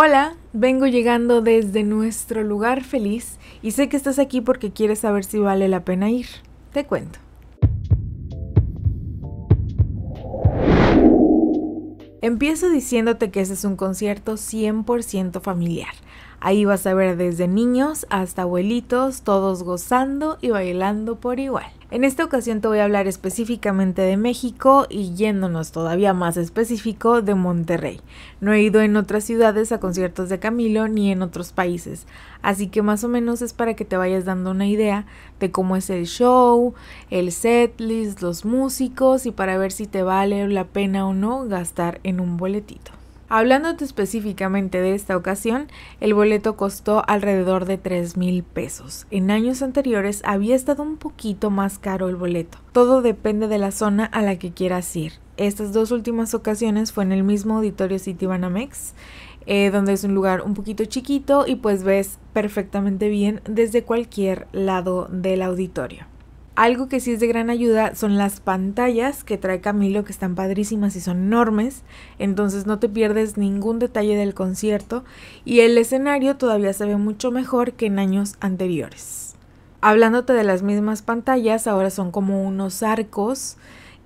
Hola, vengo llegando desde nuestro lugar feliz y sé que estás aquí porque quieres saber si vale la pena ir. Te cuento. Empiezo diciéndote que ese es un concierto 100% familiar, Ahí vas a ver desde niños hasta abuelitos, todos gozando y bailando por igual. En esta ocasión te voy a hablar específicamente de México y yéndonos todavía más específico de Monterrey. No he ido en otras ciudades a conciertos de Camilo ni en otros países, así que más o menos es para que te vayas dando una idea de cómo es el show, el setlist, los músicos y para ver si te vale la pena o no gastar en un boletito. Hablándote específicamente de esta ocasión, el boleto costó alrededor de 3 mil pesos. En años anteriores había estado un poquito más caro el boleto. Todo depende de la zona a la que quieras ir. Estas dos últimas ocasiones fue en el mismo auditorio City eh, donde es un lugar un poquito chiquito y pues ves perfectamente bien desde cualquier lado del auditorio. Algo que sí es de gran ayuda son las pantallas que trae Camilo, que están padrísimas y son enormes, entonces no te pierdes ningún detalle del concierto y el escenario todavía se ve mucho mejor que en años anteriores. Hablándote de las mismas pantallas, ahora son como unos arcos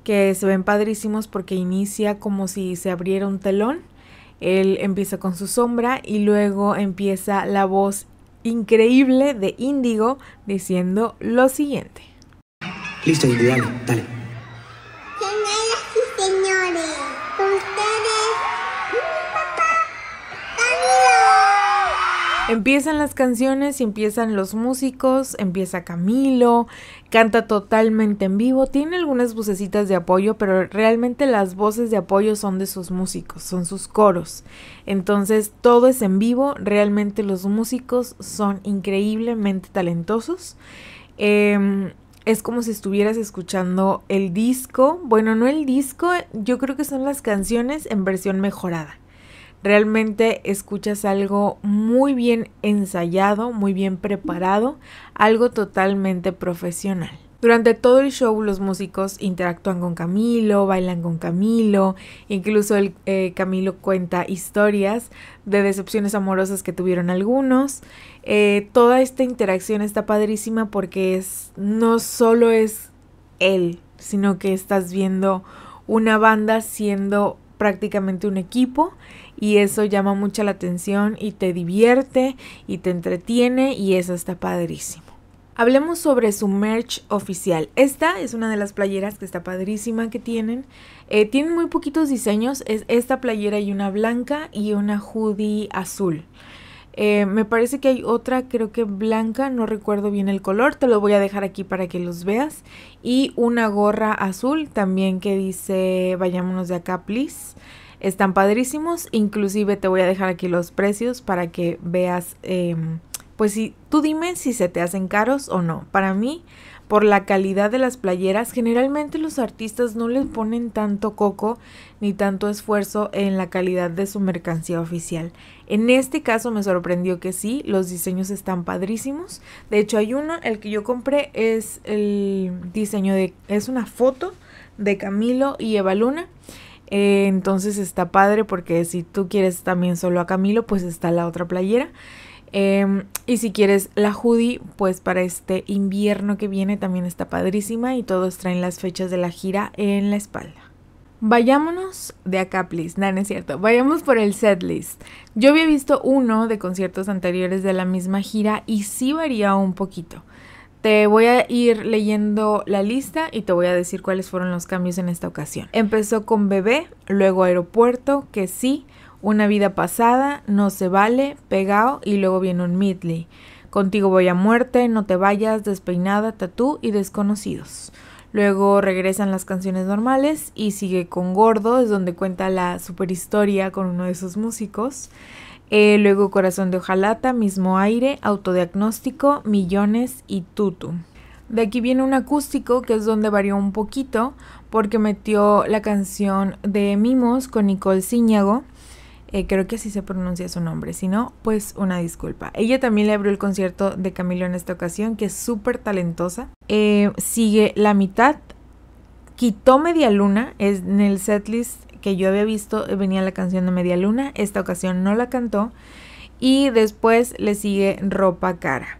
que se ven padrísimos porque inicia como si se abriera un telón, él empieza con su sombra y luego empieza la voz increíble de Índigo diciendo lo siguiente. Listo, Indy, dale, dale. Señoras y señores, ustedes, papá, Empiezan las canciones y empiezan los músicos, empieza Camilo, canta totalmente en vivo, tiene algunas vocecitas de apoyo, pero realmente las voces de apoyo son de sus músicos, son sus coros. Entonces todo es en vivo, realmente los músicos son increíblemente talentosos. Eh, es como si estuvieras escuchando el disco, bueno, no el disco, yo creo que son las canciones en versión mejorada. Realmente escuchas algo muy bien ensayado, muy bien preparado, algo totalmente profesional. Durante todo el show los músicos interactúan con Camilo, bailan con Camilo, incluso eh, Camilo cuenta historias de decepciones amorosas que tuvieron algunos. Eh, toda esta interacción está padrísima porque no solo es él, sino que estás viendo una banda siendo prácticamente un equipo y eso llama mucha la atención y te divierte y te entretiene y eso está padrísimo. Hablemos sobre su merch oficial. Esta es una de las playeras que está padrísima que tienen. Eh, tienen muy poquitos diseños. Es esta playera y una blanca y una hoodie azul. Eh, me parece que hay otra, creo que blanca, no recuerdo bien el color, te lo voy a dejar aquí para que los veas. Y una gorra azul también que dice vayámonos de acá, please. Están padrísimos, inclusive te voy a dejar aquí los precios para que veas... Em, pues sí, tú dime si se te hacen caros o no. Para mí, por la calidad de las playeras, generalmente los artistas no les ponen tanto coco ni tanto esfuerzo en la calidad de su mercancía oficial. En este caso me sorprendió que sí, los diseños están padrísimos. De hecho hay uno, el que yo compré es el diseño de, es una foto de Camilo y Eva Luna. Eh, entonces está padre porque si tú quieres también solo a Camilo, pues está la otra playera. Em, y si quieres la hoodie, pues para este invierno que viene también está padrísima y todos traen las fechas de la gira en la espalda. Vayámonos de acá, please. No, es cierto. Vayamos por el setlist. Yo había visto uno de conciertos anteriores de la misma gira y sí varía un poquito. Te voy a ir leyendo la lista y te voy a decir cuáles fueron los cambios en esta ocasión. Empezó con Bebé, luego Aeropuerto, que sí, una vida pasada, No se vale, Pegao y luego viene un Midley. Contigo voy a muerte, No te vayas, Despeinada, Tatú y Desconocidos. Luego regresan las canciones normales y sigue con Gordo, es donde cuenta la superhistoria con uno de sus músicos. Eh, luego Corazón de Ojalata, Mismo Aire, Autodiagnóstico, Millones y Tutu. De aquí viene un acústico que es donde varió un poquito porque metió la canción de Mimos con Nicole Ciñago eh, creo que así se pronuncia su nombre, si no, pues una disculpa. Ella también le abrió el concierto de Camilo en esta ocasión, que es súper talentosa. Eh, sigue La mitad, quitó Media Luna, es en el setlist que yo había visto eh, venía la canción de Media Luna, esta ocasión no la cantó y después le sigue Ropa Cara.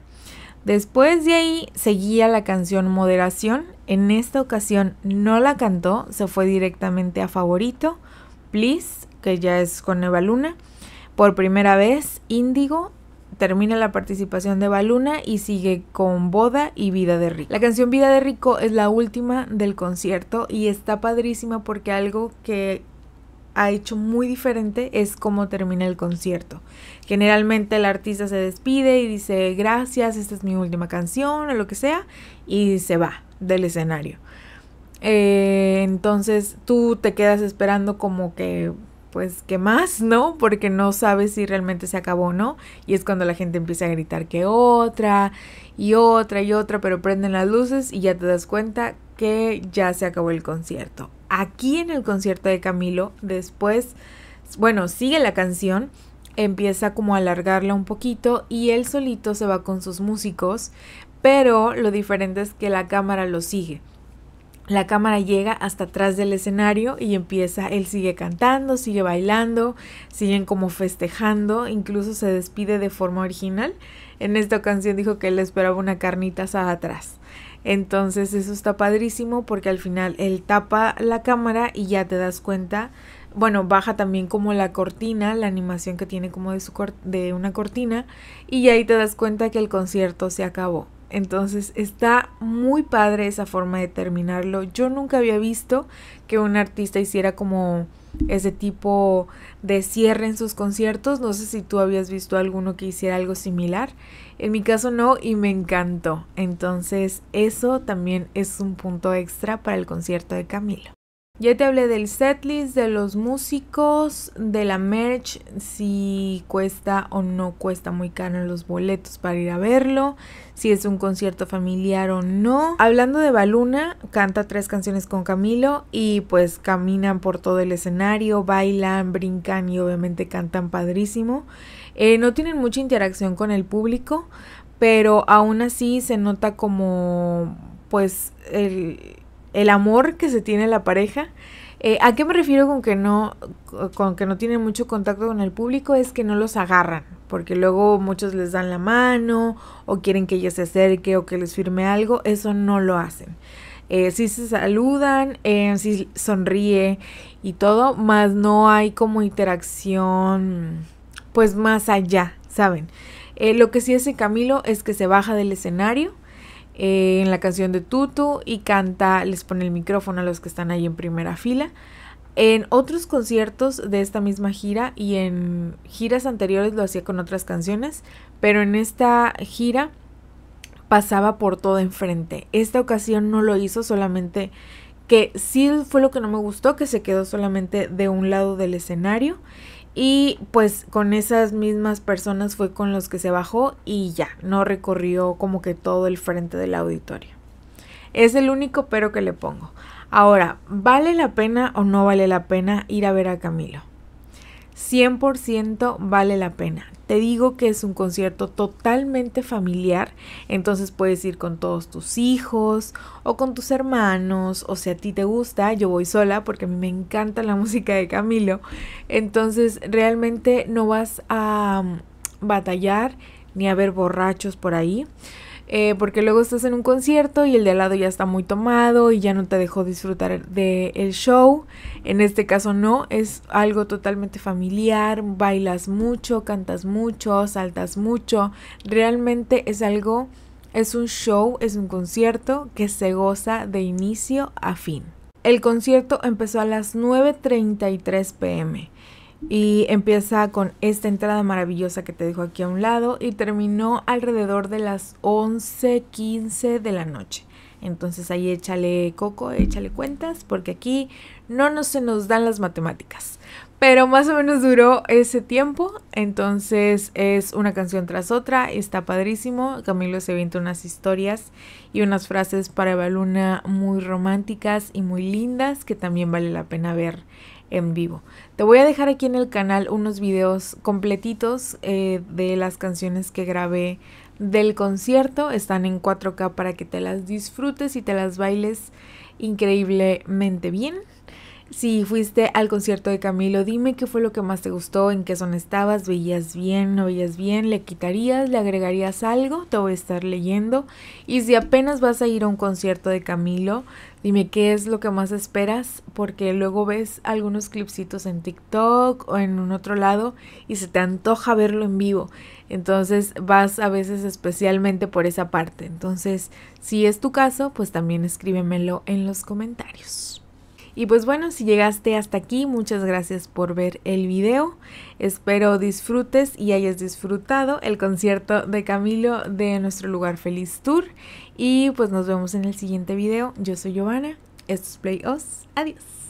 Después de ahí seguía la canción Moderación, en esta ocasión no la cantó, se fue directamente a favorito, Please que ya es con Luna Por primera vez, Índigo termina la participación de Baluna y sigue con Boda y Vida de Rico. La canción Vida de Rico es la última del concierto y está padrísima porque algo que ha hecho muy diferente es cómo termina el concierto. Generalmente el artista se despide y dice gracias, esta es mi última canción o lo que sea y se va del escenario. Eh, entonces tú te quedas esperando como que pues, ¿qué más, no? Porque no sabes si realmente se acabó o no. Y es cuando la gente empieza a gritar que otra y otra y otra, pero prenden las luces y ya te das cuenta que ya se acabó el concierto. Aquí en el concierto de Camilo, después, bueno, sigue la canción, empieza como a alargarla un poquito y él solito se va con sus músicos, pero lo diferente es que la cámara lo sigue. La cámara llega hasta atrás del escenario y empieza, él sigue cantando, sigue bailando, siguen como festejando, incluso se despide de forma original. En esta ocasión dijo que él esperaba una carnita atrás. Entonces eso está padrísimo porque al final él tapa la cámara y ya te das cuenta. Bueno, baja también como la cortina, la animación que tiene como de, su de una cortina y ahí te das cuenta que el concierto se acabó. Entonces está muy padre esa forma de terminarlo. Yo nunca había visto que un artista hiciera como ese tipo de cierre en sus conciertos. No sé si tú habías visto alguno que hiciera algo similar. En mi caso no y me encantó. Entonces eso también es un punto extra para el concierto de Camilo. Ya te hablé del setlist, de los músicos, de la merch, si cuesta o no cuesta muy caro los boletos para ir a verlo, si es un concierto familiar o no. Hablando de Baluna, canta tres canciones con Camilo y pues caminan por todo el escenario, bailan, brincan y obviamente cantan padrísimo. Eh, no tienen mucha interacción con el público, pero aún así se nota como pues el el amor que se tiene la pareja. Eh, ¿A qué me refiero con que no, con que no tienen mucho contacto con el público? Es que no los agarran, porque luego muchos les dan la mano o quieren que ella se acerque o que les firme algo. Eso no lo hacen. Eh, sí se saludan, si eh, sí sonríe y todo, más no hay como interacción, pues más allá, ¿saben? Eh, lo que sí hace Camilo es que se baja del escenario eh, en la canción de Tutu y canta, les pone el micrófono a los que están ahí en primera fila. En otros conciertos de esta misma gira y en giras anteriores lo hacía con otras canciones, pero en esta gira pasaba por todo enfrente. Esta ocasión no lo hizo solamente que sí fue lo que no me gustó, que se quedó solamente de un lado del escenario y pues con esas mismas personas fue con los que se bajó y ya, no recorrió como que todo el frente del auditorio. Es el único pero que le pongo. Ahora, ¿vale la pena o no vale la pena ir a ver a Camilo? 100% vale la pena. Te digo que es un concierto totalmente familiar, entonces puedes ir con todos tus hijos o con tus hermanos, o si a ti te gusta, yo voy sola porque a mí me encanta la música de Camilo, entonces realmente no vas a mm, batallar ni a ver borrachos por ahí. Eh, porque luego estás en un concierto y el de al lado ya está muy tomado y ya no te dejó disfrutar del show. En este caso no, es algo totalmente familiar, bailas mucho, cantas mucho, saltas mucho, realmente es algo, es un show, es un concierto que se goza de inicio a fin. El concierto empezó a las 9.33 pm y empieza con esta entrada maravillosa que te dejo aquí a un lado y terminó alrededor de las 11:15 de la noche. Entonces ahí échale coco, échale cuentas, porque aquí no nos, se nos dan las matemáticas. Pero más o menos duró ese tiempo, entonces es una canción tras otra, está padrísimo. Camilo se inventa unas historias y unas frases para Evaluna muy románticas y muy lindas que también vale la pena ver en vivo. Te voy a dejar aquí en el canal unos videos completitos eh, de las canciones que grabé del concierto. Están en 4K para que te las disfrutes y te las bailes increíblemente bien. Si fuiste al concierto de Camilo, dime qué fue lo que más te gustó, en qué son estabas, veías bien, no veías bien, le quitarías, le agregarías algo, te voy a estar leyendo. Y si apenas vas a ir a un concierto de Camilo, dime qué es lo que más esperas, porque luego ves algunos clipsitos en TikTok o en un otro lado y se te antoja verlo en vivo. Entonces vas a veces especialmente por esa parte. Entonces, si es tu caso, pues también escríbemelo en los comentarios. Y pues bueno, si llegaste hasta aquí, muchas gracias por ver el video. Espero disfrutes y hayas disfrutado el concierto de Camilo de Nuestro Lugar Feliz Tour. Y pues nos vemos en el siguiente video. Yo soy Giovanna, esto es Play Adiós.